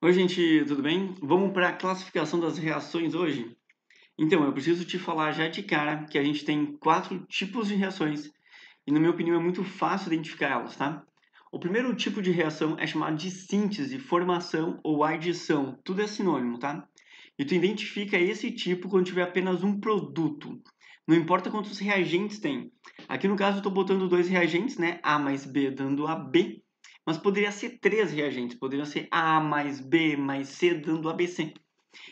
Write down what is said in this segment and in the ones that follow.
Oi, gente, tudo bem? Vamos para a classificação das reações hoje? Então, eu preciso te falar já de cara que a gente tem quatro tipos de reações e, na minha opinião, é muito fácil identificar elas, tá? O primeiro tipo de reação é chamado de síntese, formação ou adição, tudo é sinônimo, tá? E tu identifica esse tipo quando tiver apenas um produto, não importa quantos reagentes tem. Aqui no caso, eu estou botando dois reagentes, né? A mais B dando AB mas poderia ser três reagentes, poderiam ser A mais B mais C dando ABC.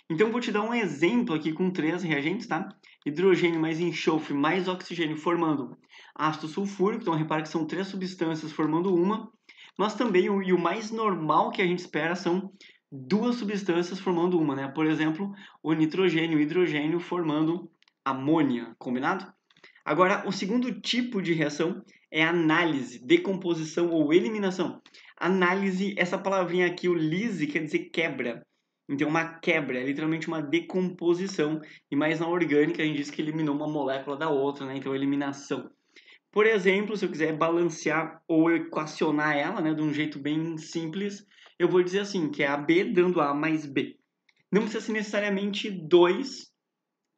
Então, vou te dar um exemplo aqui com três reagentes, tá? Hidrogênio mais enxofre mais oxigênio formando ácido sulfúrico. Então, repara que são três substâncias formando uma. Mas também, o, e o mais normal que a gente espera são duas substâncias formando uma, né? Por exemplo, o nitrogênio e o hidrogênio formando amônia, combinado? Agora, o segundo tipo de reação é análise, decomposição ou eliminação. Análise, essa palavrinha aqui, o lise, quer dizer quebra. Então, uma quebra, é literalmente uma decomposição. E mais na orgânica, a gente diz que eliminou uma molécula da outra, né? Então, eliminação. Por exemplo, se eu quiser balancear ou equacionar ela né, de um jeito bem simples, eu vou dizer assim, que é AB dando A mais B. Não precisa ser necessariamente dois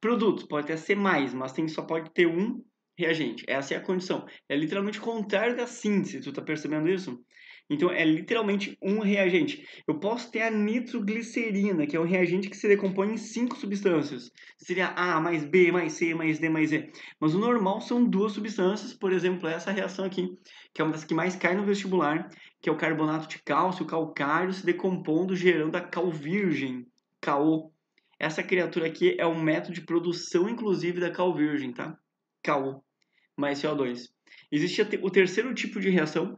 produtos, pode até ser mais, mas tem, só pode ter um reagente. Essa é a condição. É literalmente o contrário da síntese, tu tá percebendo isso? Então é literalmente um reagente. Eu posso ter a nitroglicerina, que é um reagente que se decompõe em cinco substâncias. Seria A mais B mais C mais D mais E. Mas o normal são duas substâncias, por exemplo, essa reação aqui, que é uma das que mais cai no vestibular, que é o carbonato de cálcio, o calcário se decompondo, gerando a cal virgem, KO. Essa criatura aqui é o método de produção, inclusive, da cal virgem, tá? KO mais CO2. Existe o terceiro tipo de reação,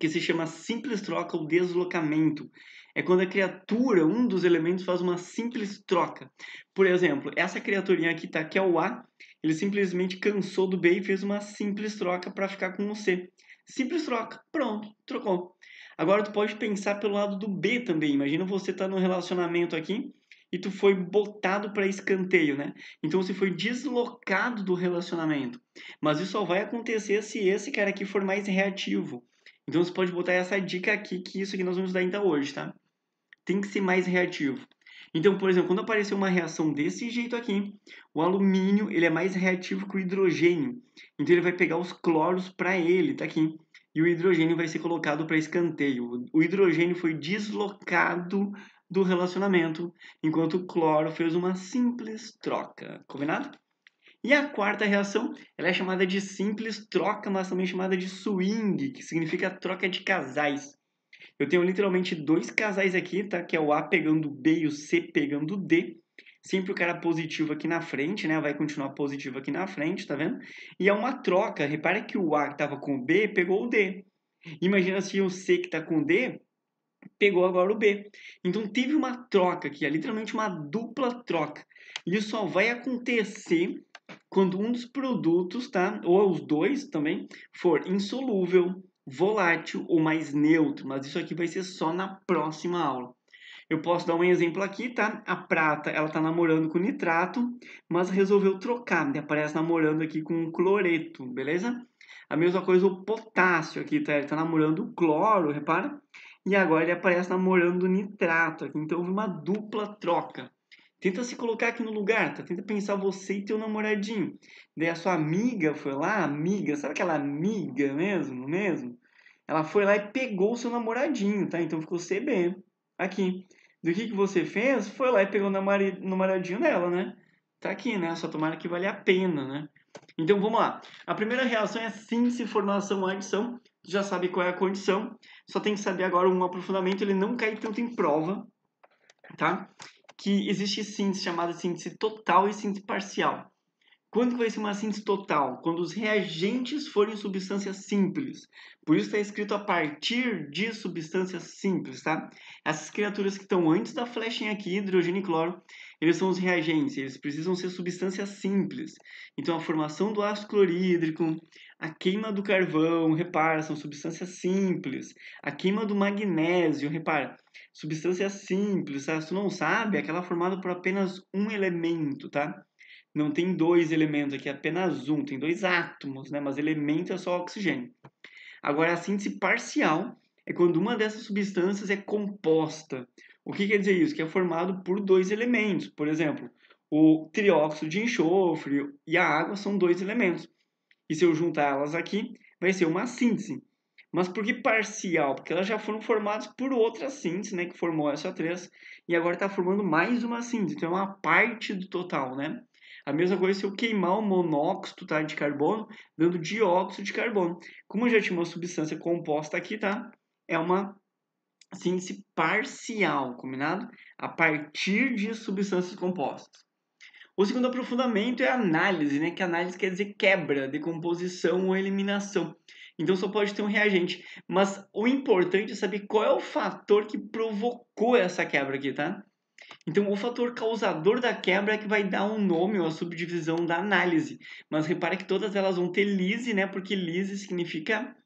que se chama simples troca ou deslocamento. É quando a criatura, um dos elementos, faz uma simples troca. Por exemplo, essa criaturinha aqui tá, que é o A, ele simplesmente cansou do B e fez uma simples troca para ficar com o C. Simples troca, pronto, trocou. Agora tu pode pensar pelo lado do B também. Imagina você tá no relacionamento aqui e tu foi botado para escanteio, né? Então você foi deslocado do relacionamento. Mas isso só vai acontecer se esse cara aqui for mais reativo. Então você pode botar essa dica aqui, que isso aqui nós vamos dar ainda hoje, tá? Tem que ser mais reativo. Então, por exemplo, quando aparecer uma reação desse jeito aqui, o alumínio ele é mais reativo que o hidrogênio. Então ele vai pegar os cloros para ele, tá aqui. E o hidrogênio vai ser colocado para escanteio. O hidrogênio foi deslocado do relacionamento, enquanto o cloro fez uma simples troca. Combinado? E a quarta reação, ela é chamada de simples troca, mas também chamada de swing, que significa troca de casais. Eu tenho literalmente dois casais aqui, tá? Que é o A pegando o B e o C pegando o D. Sempre o cara positivo aqui na frente, né? Vai continuar positivo aqui na frente, tá vendo? E é uma troca. Repara que o A que estava com o B pegou o D. Imagina se o C que está com o D pegou agora o B. Então teve uma troca aqui, é literalmente uma dupla troca. Isso só vai acontecer quando um dos produtos, tá? Ou os dois também, for insolúvel, volátil ou mais neutro. Mas isso aqui vai ser só na próxima aula. Eu posso dar um exemplo aqui, tá? A prata, ela tá namorando com nitrato, mas resolveu trocar, né? Aparece namorando aqui com cloreto, beleza? A mesma coisa o potássio aqui, tá? Ele tá namorando o cloro, repara? e agora ele aparece namorando nitrato. Aqui. Então houve uma dupla troca. Tenta se colocar aqui no lugar, tá? Tenta pensar você e teu namoradinho. Daí a sua amiga foi lá, amiga, sabe aquela amiga mesmo, mesmo? Ela foi lá e pegou o seu namoradinho, tá? Então ficou CB aqui. Do que, que você fez? Foi lá e pegou o namoradinho dela, né? Tá aqui, né? Só tomara que valha a pena, né? Então vamos lá. A primeira reação é síntese, formação, adição já sabe qual é a condição, só tem que saber agora um aprofundamento, ele não cai tanto em prova, tá? Que existe síntese chamada síntese total e síntese parcial. Quando vai ser uma síntese total? Quando os reagentes forem substâncias simples. Por isso está escrito a partir de substâncias simples, tá? Essas criaturas que estão antes da flechinha aqui, hidrogênio e cloro, eles são os reagentes, eles precisam ser substâncias simples. Então a formação do ácido clorídrico, a queima do carvão, repara, são substâncias simples. A queima do magnésio, repara, substâncias simples, tá? Se tu não sabe, é aquela formada por apenas um elemento, tá? Não tem dois elementos aqui, é apenas um, tem dois átomos, né? Mas elemento é só oxigênio. Agora, a síntese parcial é quando uma dessas substâncias é composta. O que quer dizer isso? Que é formado por dois elementos. Por exemplo, o trióxido de enxofre e a água são dois elementos. E se eu juntar elas aqui, vai ser uma síntese. Mas por que parcial? Porque elas já foram formadas por outra síntese, né? Que formou essa 3 e agora está formando mais uma síntese. Então é uma parte do total, né? A mesma coisa se eu queimar o monóxido tá, de carbono, dando dióxido de carbono. Como eu já tinha uma substância composta aqui, tá? É uma síntese parcial, combinado? A partir de substâncias compostas. O segundo aprofundamento é análise, né? Que análise quer dizer quebra, decomposição ou eliminação. Então só pode ter um reagente. Mas o importante é saber qual é o fator que provocou essa quebra aqui, tá? Então o fator causador da quebra é que vai dar o um nome ou a subdivisão da análise. Mas repare que todas elas vão ter lise, né? Porque lise significa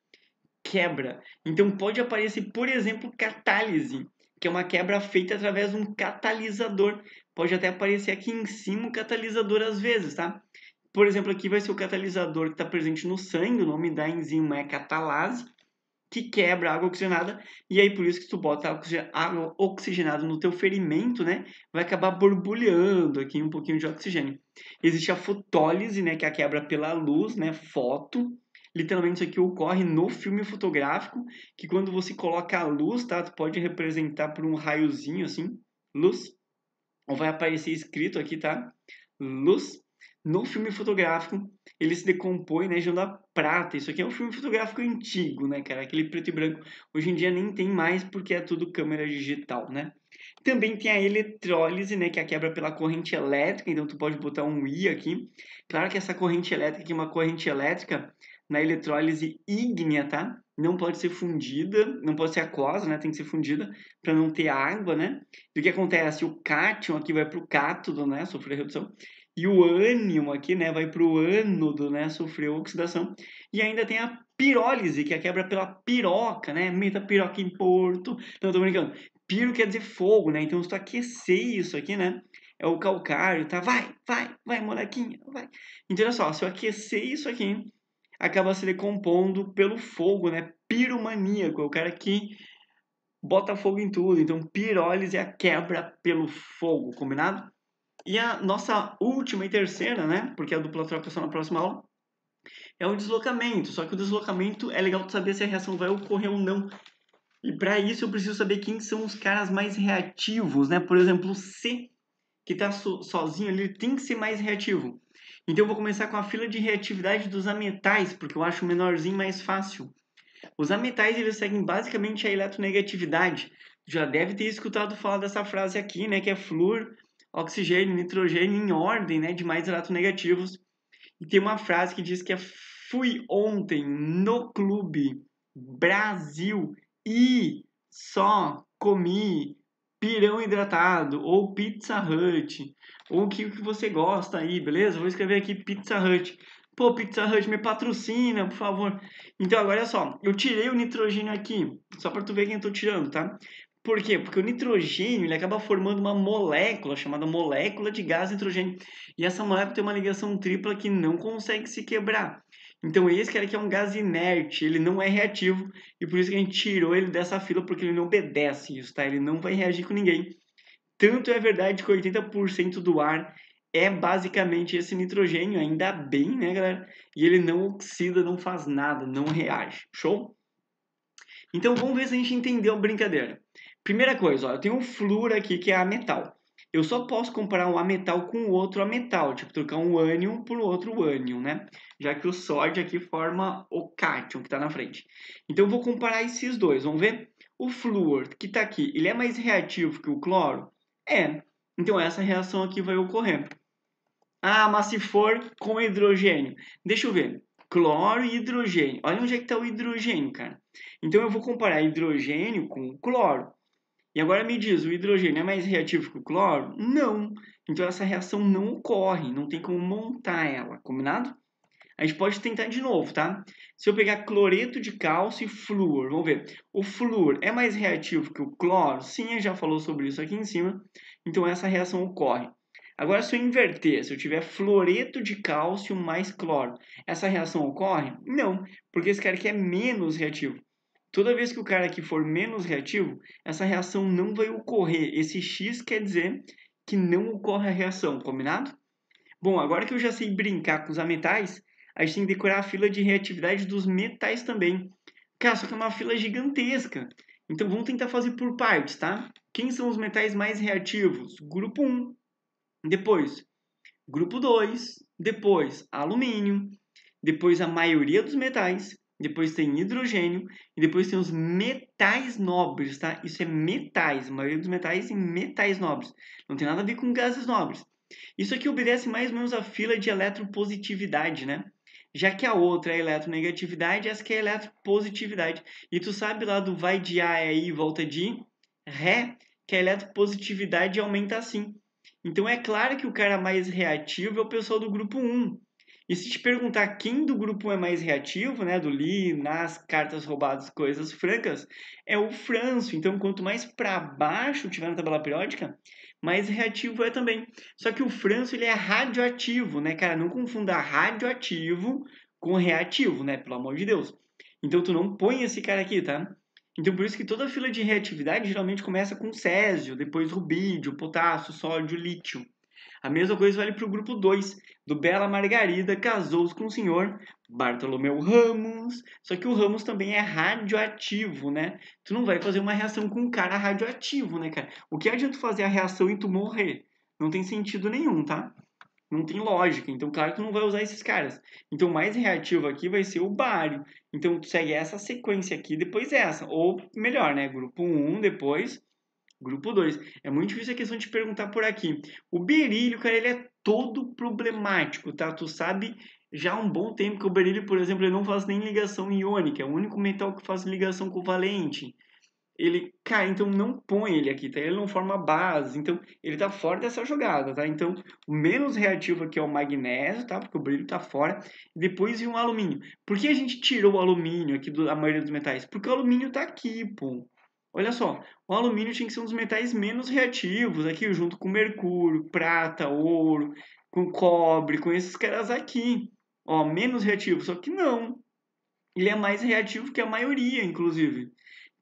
quebra. Então pode aparecer, por exemplo, catálise, que é uma quebra feita através de um catalisador pode até aparecer aqui em cima o catalisador às vezes, tá? Por exemplo, aqui vai ser o catalisador que está presente no sangue, o nome da enzima é catalase, que quebra a água oxigenada, e aí por isso que tu bota água oxigenada no teu ferimento, né? Vai acabar borbulhando aqui um pouquinho de oxigênio. Existe a fotólise, né? Que é a quebra pela luz, né? Foto. Literalmente isso aqui ocorre no filme fotográfico, que quando você coloca a luz, tá? Tu pode representar por um raiozinho assim, luz vai aparecer escrito aqui, tá? Luz. No filme fotográfico, ele se decompõe né, junto à prata. Isso aqui é um filme fotográfico antigo, né, cara? Aquele preto e branco. Hoje em dia nem tem mais porque é tudo câmera digital, né? Também tem a eletrólise, né, que é a quebra pela corrente elétrica, então tu pode botar um I aqui. Claro que essa corrente elétrica aqui é uma corrente elétrica na eletrólise ígnea, tá? Não pode ser fundida, não pode ser aquosa, né? Tem que ser fundida para não ter água, né? E o que acontece? O cátion aqui vai para o cátodo, né? Sofrer redução. E o ânion aqui, né? Vai para o ânodo, né? Sofreu oxidação. E ainda tem a pirólise, que é a quebra pela piroca, né? Meta piroca em porto. Não, tô brincando. Piro quer dizer fogo, né? Então, se tu aquecer isso aqui, né? é o calcário, tá? Vai, vai, vai, molequinha, vai. Então, olha só, se eu aquecer isso aqui, acaba se decompondo pelo fogo, né? Piromaníaco, é o cara que bota fogo em tudo. Então, pirólise é a quebra pelo fogo, combinado? E a nossa última e terceira, né? Porque a dupla troca só na próxima aula. É o deslocamento, só que o deslocamento é legal saber se a reação vai ocorrer ou não. E para isso eu preciso saber quem são os caras mais reativos, né? Por exemplo, o C, que está sozinho ali, tem que ser mais reativo. Então eu vou começar com a fila de reatividade dos ametais, porque eu acho o menorzinho mais fácil. Os ametais eles seguem basicamente a eletronegatividade. Já deve ter escutado falar dessa frase aqui, né, que é flúor, oxigênio, nitrogênio em ordem, né, de mais eletronegativos. E tem uma frase que diz que é fui ontem no clube Brasil e só comi pirão hidratado, ou Pizza Hut, ou o que, que você gosta aí, beleza? Vou escrever aqui Pizza Hut. Pô, Pizza Hut, me patrocina, por favor. Então, agora é só, eu tirei o nitrogênio aqui, só para tu ver quem eu tô tirando, tá? Por quê? Porque o nitrogênio ele acaba formando uma molécula chamada molécula de gás nitrogênio. E essa molécula tem uma ligação tripla que não consegue se quebrar. Então é esse cara aqui é um gás inerte, ele não é reativo e por isso que a gente tirou ele dessa fila porque ele não obedece isso, tá? Ele não vai reagir com ninguém. Tanto é verdade que 80% do ar é basicamente esse nitrogênio, ainda bem, né, galera? E ele não oxida, não faz nada, não reage. Show? Então vamos ver se a gente entendeu a brincadeira. Primeira coisa, ó, eu tenho um flúor aqui que é a metal eu só posso comparar um ametal com o outro ametal, tipo trocar um ânion por outro ânion, né? Já que o sódio aqui forma o cátion que está na frente. Então eu vou comparar esses dois, vamos ver? O flúor que está aqui, ele é mais reativo que o cloro? É. Então essa reação aqui vai ocorrer. Ah, mas se for com hidrogênio. Deixa eu ver. Cloro e hidrogênio. Olha onde é que está o hidrogênio, cara. Então eu vou comparar hidrogênio com cloro. E agora me diz, o hidrogênio é mais reativo que o cloro? Não. Então essa reação não ocorre, não tem como montar ela, combinado? A gente pode tentar de novo, tá? Se eu pegar cloreto de cálcio e flúor, vamos ver. O flúor é mais reativo que o cloro? Sim, já falou sobre isso aqui em cima. Então essa reação ocorre. Agora, se eu inverter, se eu tiver fluoreto de cálcio mais cloro, essa reação ocorre? Não, porque esse cara aqui é menos reativo. Toda vez que o cara aqui for menos reativo, essa reação não vai ocorrer. Esse X quer dizer que não ocorre a reação, combinado? Bom, agora que eu já sei brincar com os ametais, a gente tem que decorar a fila de reatividade dos metais também. Cara, só que é uma fila gigantesca. Então vamos tentar fazer por partes, tá? Quem são os metais mais reativos? Grupo 1, depois grupo 2, depois alumínio, depois a maioria dos metais depois tem hidrogênio e depois tem os metais nobres, tá? Isso é metais, a maioria dos metais em metais nobres. Não tem nada a ver com gases nobres. Isso aqui obedece mais ou menos à fila de eletropositividade, né? Já que a outra é a eletronegatividade, essa aqui é a eletropositividade. E tu sabe lá do vai de A é e aí volta de Ré, que a eletropositividade aumenta assim. Então é claro que o cara mais reativo é o pessoal do grupo 1. E se te perguntar quem do grupo é mais reativo, né, do Lee, nas cartas roubadas, coisas francas, é o Franço. Então, quanto mais para baixo tiver na tabela periódica, mais reativo é também. Só que o Franço ele é radioativo, né, cara? Não confunda radioativo com reativo, né? Pelo amor de Deus. Então, tu não põe esse cara aqui, tá? Então, por isso que toda fila de reatividade geralmente começa com césio, depois rubídio, potássio, sódio, lítio. A mesma coisa vale para o grupo 2, do Bela Margarida casou-se com o senhor Bartolomeu Ramos, só que o Ramos também é radioativo, né? Tu não vai fazer uma reação com um cara radioativo, né, cara? O que adianta tu fazer a reação e tu morrer? Não tem sentido nenhum, tá? Não tem lógica. Então, claro que tu não vai usar esses caras. Então, o mais reativo aqui vai ser o bário. Então, tu segue essa sequência aqui, depois essa. Ou melhor, né? Grupo 1, depois Grupo 2. É muito difícil a questão de perguntar por aqui. O berílio, cara, ele é todo problemático, tá? Tu sabe já há um bom tempo que o berílio, por exemplo, ele não faz nem ligação iônica. É o único metal que faz ligação covalente. Ele, cara, então não põe ele aqui, tá? Ele não forma base. Então, ele tá fora dessa jogada, tá? Então, o menos reativo aqui é o magnésio, tá? Porque o berílio tá fora. Depois vem o alumínio. Por que a gente tirou o alumínio aqui da maioria dos metais? Porque o alumínio tá aqui, pô. Olha só, o alumínio tinha que ser um dos metais menos reativos aqui, junto com mercúrio, prata, ouro, com cobre, com esses caras aqui. Ó, menos reativo, só que não. Ele é mais reativo que a maioria, inclusive.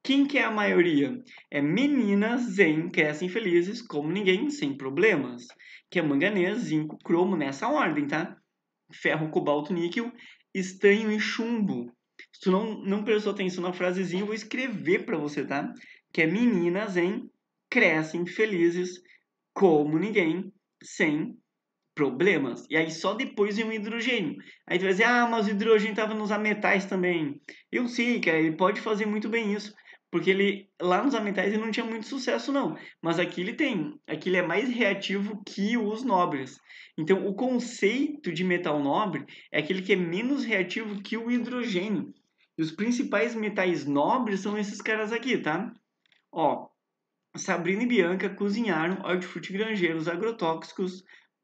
Quem que é a maioria? É meninas zen, que é assim, felizes, como ninguém, sem problemas. Que é manganês, zinco, cromo, nessa ordem, tá? Ferro, cobalto, níquel, estanho e chumbo. Se tu não, não prestou atenção na frasezinha, eu vou escrever para você, tá? Que é meninas em crescem felizes como ninguém, sem problemas. E aí só depois vem o hidrogênio. Aí tu vai dizer, ah, mas o hidrogênio estava nos ametais também. Eu sei, cara, ele pode fazer muito bem isso. Porque ele, lá nos ametais ele não tinha muito sucesso não, mas aqui ele tem, aqui ele é mais reativo que os nobres. Então o conceito de metal nobre é aquele que é menos reativo que o hidrogênio. E os principais metais nobres são esses caras aqui, tá? Ó, Sabrina e Bianca cozinharam hortifruti granjeiros agrotóxicos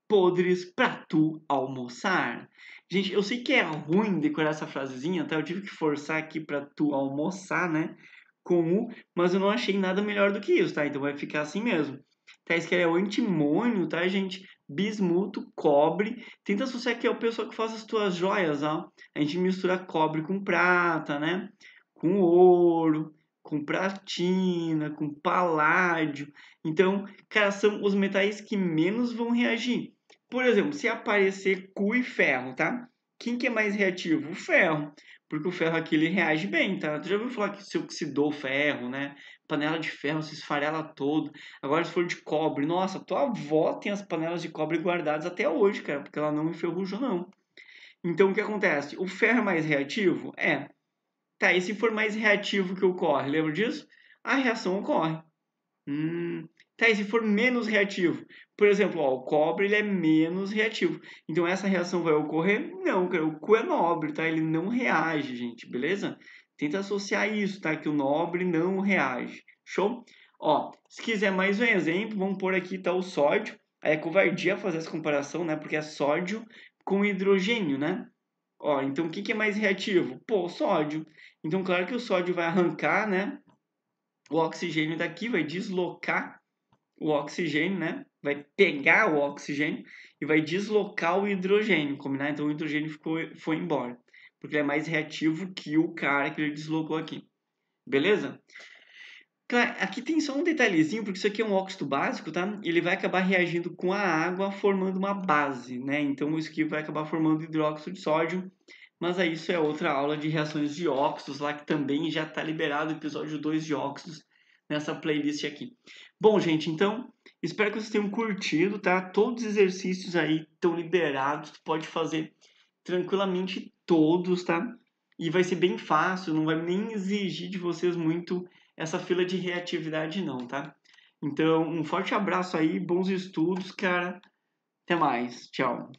podres pra tu almoçar. Gente, eu sei que é ruim decorar essa frasezinha, tá? Eu tive que forçar aqui pra tu almoçar, né? Com o, mas eu não achei nada melhor do que isso, tá? Então vai ficar assim mesmo. Tá, isso que é o antimônio, tá, gente? bismuto, cobre. Tenta associar que é o pessoal que faz as tuas joias, ó. A gente mistura cobre com prata, né? Com ouro, com platina, com paládio. Então, cara, são os metais que menos vão reagir. Por exemplo, se aparecer cu e ferro, tá? Quem que é mais reativo? O ferro. Porque o ferro aqui ele reage bem, tá? Tu já ouviu falar que se oxidou o ferro, né? panela de ferro se esfarela todo. Agora se for de cobre, nossa, tua avó tem as panelas de cobre guardadas até hoje, cara, porque ela não enferrujou não. Então o que acontece? O ferro é mais reativo? É. Tá, e se for mais reativo que ocorre, lembra disso? A reação ocorre. Hum. Tá, e se for menos reativo? Por exemplo, ó, o cobre ele é menos reativo. Então essa reação vai ocorrer? Não, cara, o cu é nobre, tá? Ele não reage, gente, beleza? Tenta associar isso, tá? Que o nobre não reage. Show? Ó, se quiser mais um exemplo, vamos pôr aqui tá o sódio. Aí é covardia fazer essa comparação, né? Porque é sódio com hidrogênio, né? Ó, então o que, que é mais reativo? Pô, sódio. Então, claro que o sódio vai arrancar, né? O oxigênio daqui vai deslocar o oxigênio, né? Vai pegar o oxigênio e vai deslocar o hidrogênio, combinar? Então o hidrogênio ficou, foi embora porque ele é mais reativo que o cara que ele deslocou aqui. Beleza? aqui tem só um detalhezinho, porque isso aqui é um óxido básico, tá? Ele vai acabar reagindo com a água, formando uma base, né? Então isso aqui vai acabar formando hidróxido de sódio, mas aí isso é outra aula de reações de óxidos lá, que também já está liberado o episódio 2 de óxidos nessa playlist aqui. Bom, gente, então, espero que vocês tenham curtido, tá? Todos os exercícios aí estão liberados, tu pode fazer tranquilamente todos, tá? E vai ser bem fácil, não vai nem exigir de vocês muito essa fila de reatividade não, tá? Então, um forte abraço aí, bons estudos, cara. Até mais. Tchau.